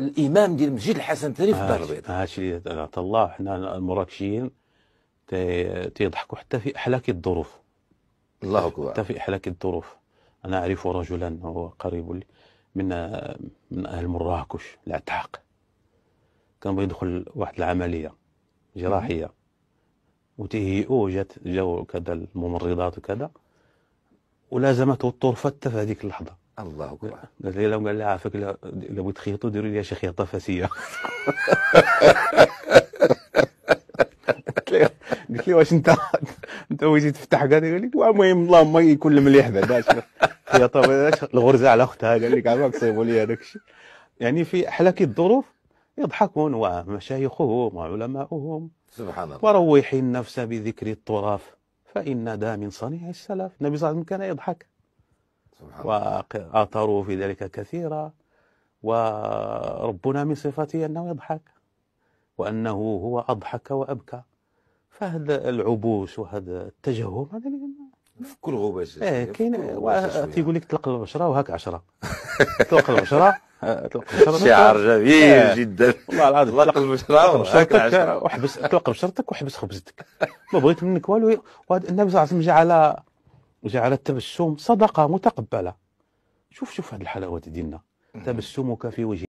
الامام ديال مسجد الحسن الثاني في الدار البيضاء هادشي اللي الله حنا المراكشيين تيضحكوا حتى في احلاك الظروف الله اكبر حتى في احلاك الظروف انا اعرف رجلا هو قريب لي من من اهل مراكش العتاق كان بغى يدخل واحد العمليه جراحيه وتهيئوه جات جاو كذا الممرضات وكذا ولازمته الطرفه حتى في هذيك اللحظه الله اكبر قال لهم قال لها على فكره لو تخيطوا ديروا لي شي خياطه فاسيه قلت لي واش انت انت بغيتي تفتح قال لك المهم اللهم يكون المليح بعدا خياطه الغرزه على اختها قال لك عافاك صيبوا لي هذاك الشيء يعني في حلاك الظروف يضحكون ومشايخهم وعلماؤهم سبحان الله وروحي النفس بذكر الطراف فإن دا من صنيع السلف النبي صلى الله عليه وسلم كان يضحك وآثاره في ذلك كثيرا وربنا من صفاته أنه يضحك وأنه هو أضحك وأبكى فهذا العبوس وهذا التجهم هذا اللي في كل غوبة ايه كاين تيقول لك طلق البشره وهاك عشره طلق البشره شعر البشره جميل إيه. جدا والله العظيم البشره وهاك عشره وحبس طلق بشرتك وحبس خبزتك ما بغيت منك والو النبي صلى الله عليه وسلم جعل وجعل التبسم صدقة متقبلة شوف شوف هذه الحلاوة ديالنا تبسمك في وجه